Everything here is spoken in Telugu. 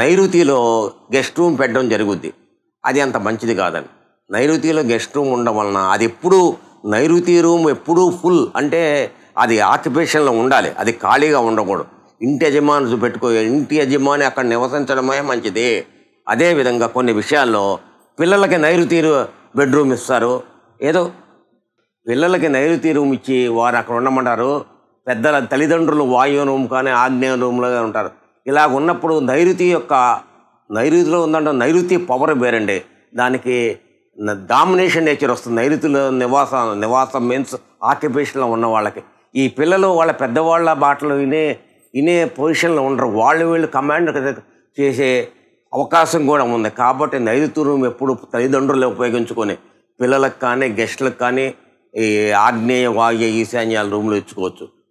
నైరుతిలో గెస్ట్ రూమ్ పెట్టడం జరుగుద్ది అది అంత మంచిది కాదని నైరుతిలో గెస్ట్ రూమ్ ఉండడం వలన అది ఎప్పుడు నైరుతి రూమ్ ఎప్పుడూ ఫుల్ అంటే అది ఆక్యుపేషన్లో ఉండాలి అది ఖాళీగా ఉండకూడదు ఇంటి యజమానులు పెట్టుకో ఇంటి యజమాని అక్కడ నివసించడమే మంచిది అదేవిధంగా కొన్ని విషయాల్లో పిల్లలకి నైరుతి బెడ్రూమ్ ఇస్తారు ఏదో పిల్లలకి నైరుతి రూమ్ ఇచ్చి వారు అక్కడ ఉండమంటారు పెద్దల తల్లిదండ్రులు వాయు రూమ్ కానీ ఆగ్నేయ రూమ్లో ఉంటారు ఇలా ఉన్నప్పుడు నైరుతి యొక్క నైరుతిలో ఉందంటే నైరుతి పవర్ వేరండి దానికి డామినేషన్ నేచర్ వస్తుంది నైరుతిలో నివాస నివాసం మీన్స్ ఆక్యుపేషన్లో ఉన్న వాళ్ళకి ఈ పిల్లలు వాళ్ళ పెద్దవాళ్ళ బాటలు వినే వినే పొజిషన్లో ఉండరు వాళ్ళు వీళ్ళు కమాండ్ చేసే అవకాశం కూడా ఉంది కాబట్టి నైరుతి రూమ్ ఎప్పుడు తల్లిదండ్రులు ఉపయోగించుకొని పిల్లలకు కానీ గెస్టులకు కానీ ఈ ఆగ్నేయ వాయు ఈశాన్యాల రూమ్లు ఇచ్చుకోవచ్చు